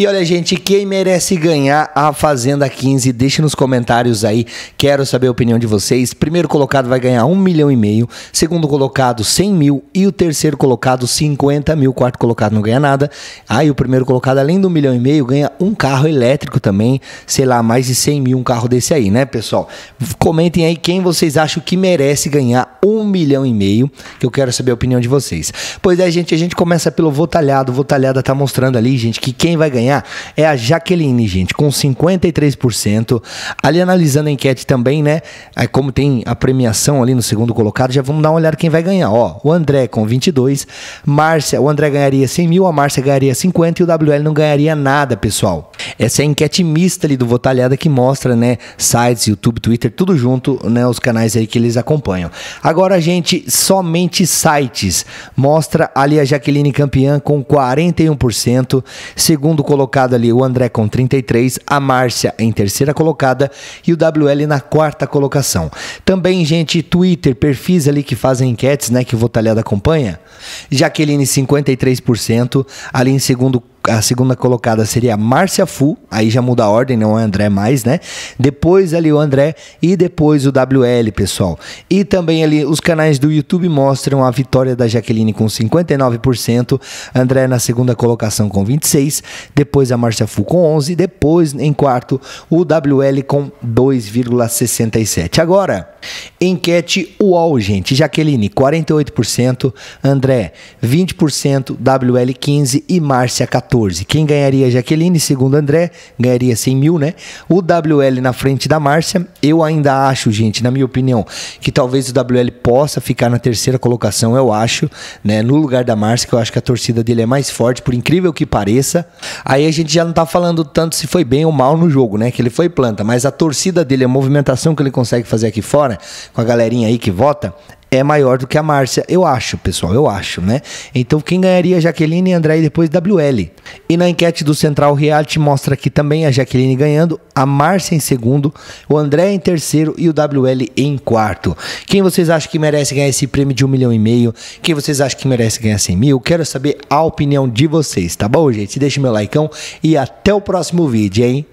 E olha, gente, quem merece ganhar a Fazenda 15, deixe nos comentários aí. Quero saber a opinião de vocês. Primeiro colocado vai ganhar um milhão e meio. Segundo colocado, 100 mil. E o terceiro colocado, 50 mil. Quarto colocado não ganha nada. Aí ah, o primeiro colocado, além do um milhão e meio, ganha um carro elétrico também. Sei lá, mais de 100 mil um carro desse aí, né, pessoal? Comentem aí quem vocês acham que merece ganhar um milhão e meio. Que eu quero saber a opinião de vocês. Pois é, gente, a gente começa pelo Votalhado. O Votalhada tá mostrando ali, gente, que quem vai ganhar ganhar é a Jaqueline, gente, com 53%. Ali analisando a enquete também, né? É, como tem a premiação ali no segundo colocado, já vamos dar uma olhada quem vai ganhar. Ó, o André com 22, Márcia, o André ganharia 100 mil, a Márcia ganharia 50 e o WL não ganharia nada, pessoal. Essa é a enquete mista ali do Votalhada que mostra, né, sites, YouTube, Twitter, tudo junto, né, os canais aí que eles acompanham. Agora, gente, somente sites. Mostra ali a Jaqueline Campeã com 41%, segundo colocado ali o André com 33, a Márcia em terceira colocada e o WL na quarta colocação. Também, gente, Twitter, perfis ali que fazem enquetes, né, que o Votalhada acompanha. Jaqueline 53%, ali em segundo a segunda colocada seria Márcia Fu, aí já muda a ordem, não é André mais, né? Depois ali o André e depois o WL, pessoal. E também ali os canais do YouTube mostram a vitória da Jaqueline com 59%, André na segunda colocação com 26, depois a Márcia Fu com 11, depois em quarto o WL com 2,67. Agora, Enquete UOL, gente. Jaqueline, 48%. André, 20%. WL, 15%. E Márcia, 14%. Quem ganharia Jaqueline, segundo André, ganharia 100 mil, né? O WL na frente da Márcia. Eu ainda acho, gente, na minha opinião, que talvez o WL possa ficar na terceira colocação, eu acho, né? No lugar da Márcia, que eu acho que a torcida dele é mais forte, por incrível que pareça. Aí a gente já não tá falando tanto se foi bem ou mal no jogo, né? Que ele foi planta, mas a torcida dele, a movimentação que ele consegue fazer aqui fora agora, né? com a galerinha aí que vota, é maior do que a Márcia, eu acho, pessoal, eu acho, né? Então quem ganharia Jaqueline e André e depois WL. E na enquete do Central Reality mostra aqui também a Jaqueline ganhando, a Márcia em segundo, o André em terceiro e o WL em quarto. Quem vocês acham que merece ganhar esse prêmio de um milhão e meio? Quem vocês acham que merece ganhar 100 mil? Quero saber a opinião de vocês, tá bom, gente? Deixa o meu like e até o próximo vídeo, hein?